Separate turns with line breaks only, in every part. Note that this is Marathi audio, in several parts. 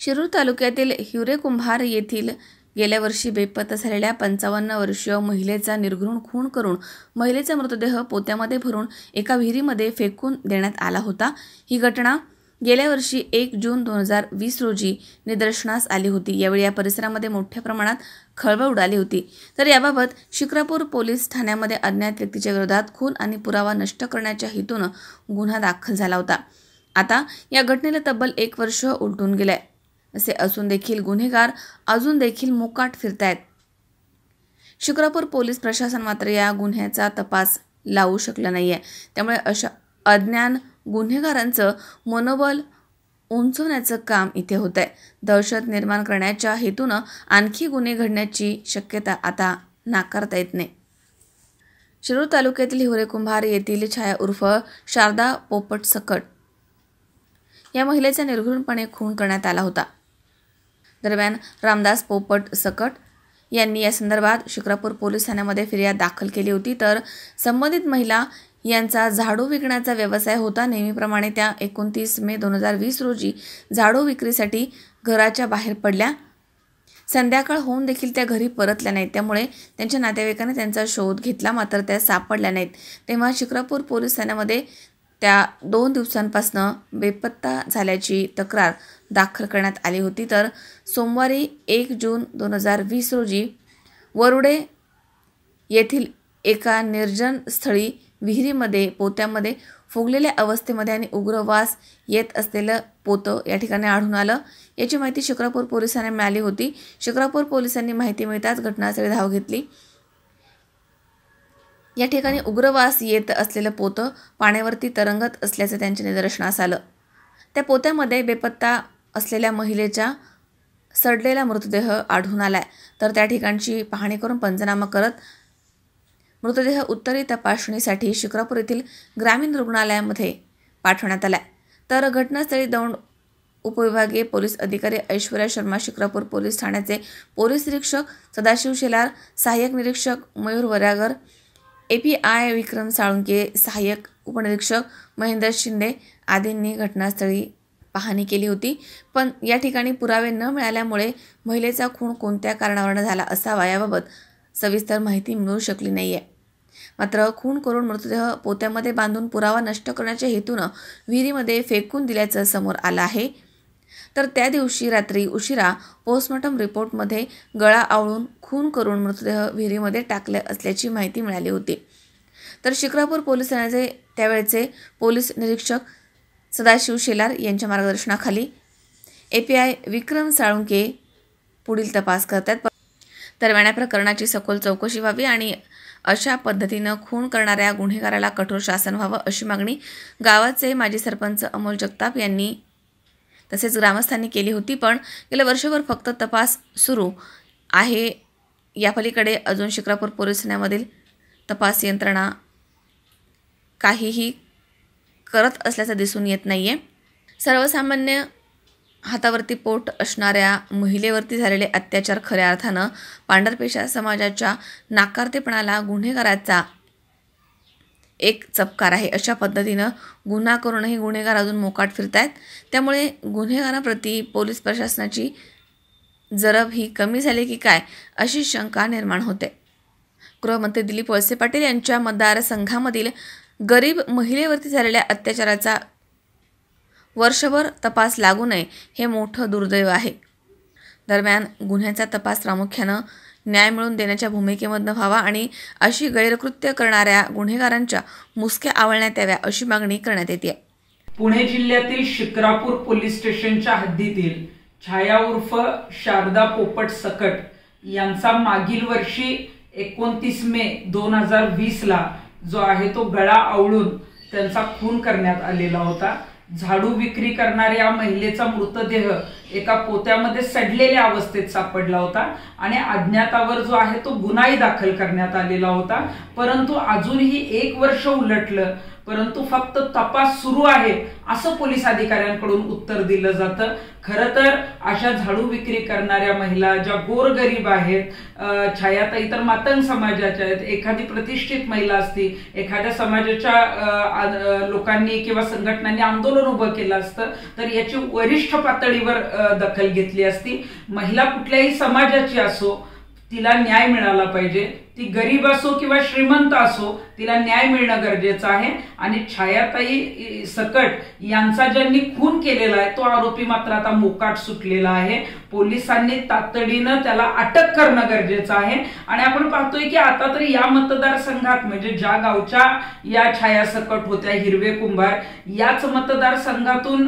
शिरूर तालुक्यातील कुंभार येथील गेल्या वर्षी बेपत्ता झालेल्या पंचावन्न वर्षीय महिलेचा निर्घृण खून करून महिलेचा मृतदेह पोत्यामध्ये भरून एका विहिरीमध्ये फेकून देण्यात आला होता ही घटना गेल्या वर्षी एक जून दोन हजार वीस रोजी निदर्शनास आली होती यावेळी या परिसरामध्ये मोठ्या प्रमाणात खळबळ उडाली होती तर याबाबत शिक्रापूर पोलीस ठाण्यामध्ये अज्ञात व्यक्तीच्या विरोधात खून आणि पुरावा नष्ट करण्याच्या हेतूनं गुन्हा दाखल झाला होता आता या घटनेला तब्बल एक वर्ष उलटून गेलाय असे असून देखील गुन्हेगार अजून देखील मोकाट फिरतायत शुक्रपूर पोलीस प्रशासन मात्र या गुन्ह्याचा तपास लावू शकलं नाही आहे त्यामुळे अशा अज्ञान गुन्हेगारांचं मनोबल उंचवण्याचं काम इथे होत आहे दहशत निर्माण करण्याच्या हेतूनं आणखी गुन्हे घडण्याची शक्यता आता नाकारता येत नाही शिरूर तालुक्यातील हिवरे कुंभार येथील छाया उर्फ शारदा पोपट सकट या महिलेचा निर्घृणपणे खून करण्यात आला होता दरम्यान रामदास पोपट सकट यांनी या संदर्भात शुक्रपूर पोलीस ठाण्यामध्ये फिर्याद दाखल केली होती तर संबंधित महिला यांचा झाडू विकण्याचा व्यवसाय होता नेहमीप्रमाणे त्या एकोणतीस मे दोन हजार वीस रोजी झाडू विक्रीसाठी घराच्या बाहेर पडल्या संध्याकाळ होऊन देखील त्या घरी परतल्या नाहीत त्यामुळे त्यांच्या नातेवाईकाने त्यांचा शोध घेतला मात्र त्या सापडल्या नाहीत तेव्हा शिक्रापूर पोलीस ठाण्यामध्ये त्या दोन दिवसांपासून बेपत्ता झाल्याची तक्रार दाखल करण्यात आली होती तर सोमवारी एक जून दोन हजार वीस रोजी वरुडे येथील एका निर्जन स्थळी विहिरीमध्ये पोत्यामध्ये फुगलेल्या अवस्थेमध्ये आणि उग्र वास येत असलेलं पोतं या ठिकाणी आढळून आलं याची माहिती शिक्रापूर पोलिसांना मिळाली होती शिक्रापूर पोलिसांनी माहिती मिळताच घटनास्थळी धाव घेतली या ठिकाणी उग्रवास येत असलेलं पोतं पाण्यावरती तरंगत असल्याचं त्यांच्या निदर्शनास आलं त्या पोत्यामध्ये बेपत्ता असलेल्या महिलेच्या सडलेला मृतदेह आढळून आला तर त्या ठिकाणची पाहणी करून पंचनामा करत मृतदेह उत्तरी तपासणीसाठी शिक्रापूर येथील ग्रामीण रुग्णालयामध्ये पाठवण्यात आला तर घटनास्थळी दौंड उपविभागीय पोलीस अधिकारी ऐश्वर्या शर्मा शिक्रापूर पोलीस ठाण्याचे पोलीस निरीक्षक सदाशिव शेलार सहाय्यक निरीक्षक Mayur Varagar A P I Vikram Salunke सहाय्यक उपनिरीक्षक महेंद्र शिंदे आदींनी घटनास्थळी पाहणी केली होती पण या ठिकाणी पुरावे न मिळाल्यामुळे महिलेचा खून कोणत्या कारणावरनं झाला असावा याबाबत सविस्तर माहिती मिळू शकली नाही आहे मात्र खून करून मृतदेह पोत्यामध्ये बांधून पुरावा नष्ट करण्याच्या हेतूनं विहिरीमध्ये फेकून दिल्याचं समोर आलं आहे तर त्या दिवशी रात्री उशिरा पोस्टमॉर्टम रिपोर्टमध्ये गळा आवळून खून करून मृतदेह विहिरीमध्ये टाकले असल्याची माहिती मिळाली होती तर शिक्रापूर पोलीस ठाण्याचे त्यावेळचे पोलीस निरीक्षक सदाशिव शेलार यांच्या मार्गदर्शनाखाली A P I Vikram Salunke पुढील तपास करतात तर या प्रकरणाची सखोल चौकशी व्हावी आणि अशा पद्धतीनं खून करणाऱ्या गुन्हेगाराला कठोर शासन व्हावं अशी मागणी गावाचे माजी सरपंच अमोल जगताप यांनी तसेच ग्रामस्थांनी केली होती पण गेल्या वर्षभर फक्त तपास सुरू आहे या पलीकडे अजून शिक्रापूर पोलीस ठाण्यामधील तपास यंत्रणा काहीही करत असल्याचं दिसून येत नाही आहे सर्वसामान्य हातावरती पोट असणाऱ्या महिलेवरती झालेले अत्याचार खऱ्या अर्थानं पांढरपेशा समाजाच्या नाकारतेपणाला गुन्हेगाराचा एक चपकार आहे अशा पद्धतीनं गुन्हा करूनही गुन्हेगार अजून मोकाट फिरत आहेत त्यामुळे गुन्हेगारांप्रती पोलीस प्रशासनाची जरब ही कमी झाली की काय अशी शंका निर्माण होते गृहमंत्री दिलीप वळसे पाटील यांच्या मतदारसंघामधील गरीब महिलेवरती झालेल्या अत्याचाराचा वर्षभर तपास लागू नये हे मोठं दुर्दैव आहे दरम्यान गुन्ह्याचा तपास प्रामुख्यानं न्याय मिळवून देण्याच्या भूमिकेमधनं व्हावा आणि अशी गैरकृत्य करणाऱ्या गुन्हेगारांच्या मुसक्या आवळण्यात याव्या अशी मागणी करण्यात येते
पुणे जिल्ह्यातील शिक्रापूर पोलीस स्टेशनच्या हद्दीतील छाया उर्फ शारदा पोपट सकट यांचा मागील वर्षी एकोणतीस मे दोन हजार वीसला जो आहे तो गळा आवळून त्यांचा खून करण्यात आलेला होता झाडू विक्री करणाऱ्या महिलेचा मृतदेह एका पोत्यामध्ये सडलेल्या अवस्थेत सापडला होता आणि अज्ञातावर जो आहे तो गुन्हाही दाखल करण्यात आलेला होता परंतु अजूनही एक वर्ष उलटलं परंतु फक्त तपास सुरू आहे असं पोलीस अधिकाऱ्यांकडून उत्तर दिलं जातं खरं तर अशा झाडू विक्री करणाऱ्या महिला ज्या गोरगरीब आहेत छायाताई तर मातंग समाजाच्या आहेत एखादी प्रतिष्ठित महिला असती एखाद्या समाजाच्या लोकांनी किंवा संघटनांनी आंदोलन उभं केलं असतं तर याची वरिष्ठ पातळीवर दखल घेतली असती महिला कुठल्याही समाजाची असो तिला न्याय मिळाला पाहिजे ती गरीब असो किंवा श्रीमंत असो तिला न्याय मिळणं गरजेचं आहे आणि छायाताई सकट यांचा ज्यांनी खून केलेला आहे तो आरोपी मात्र आता मोकाट सुटलेला आहे पोलिसांनी तातडीनं त्याला अटक करणं गरजेचं आहे आणि आपण पाहतोय की आता तरी या मतदारसंघात म्हणजे ज्या गावच्या या छाया सकट होत्या हिरवे कुंभार याच मतदारसंघातून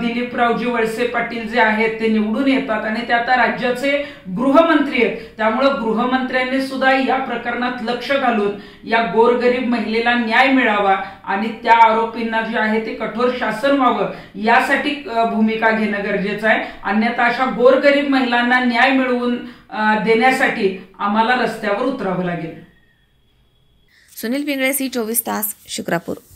दिलीपरावजी वळसे पाटील जे आहेत ते निवडून येतात आणि ते आता राज्याचे गृहमंत्री आहेत त्यामुळे गृहमंत्र्यांनी सुद्धा या प्रकरणात लक्ष घालून या गोरगरीब महिलेला न्याय मिळावा आणि त्या आरोपींना जे आहे ते कठोर शासन व्हावं यासाठी भूमिका घेणं गरजेचं आहे अन्यथा अशा गोरगरीब महिलांना न्याय मिळवून देण्यासाठी आम्हाला रस्त्यावर उतरावं लागेल
सुनील पिंगळे सी चोवीस तास शुक्रापूर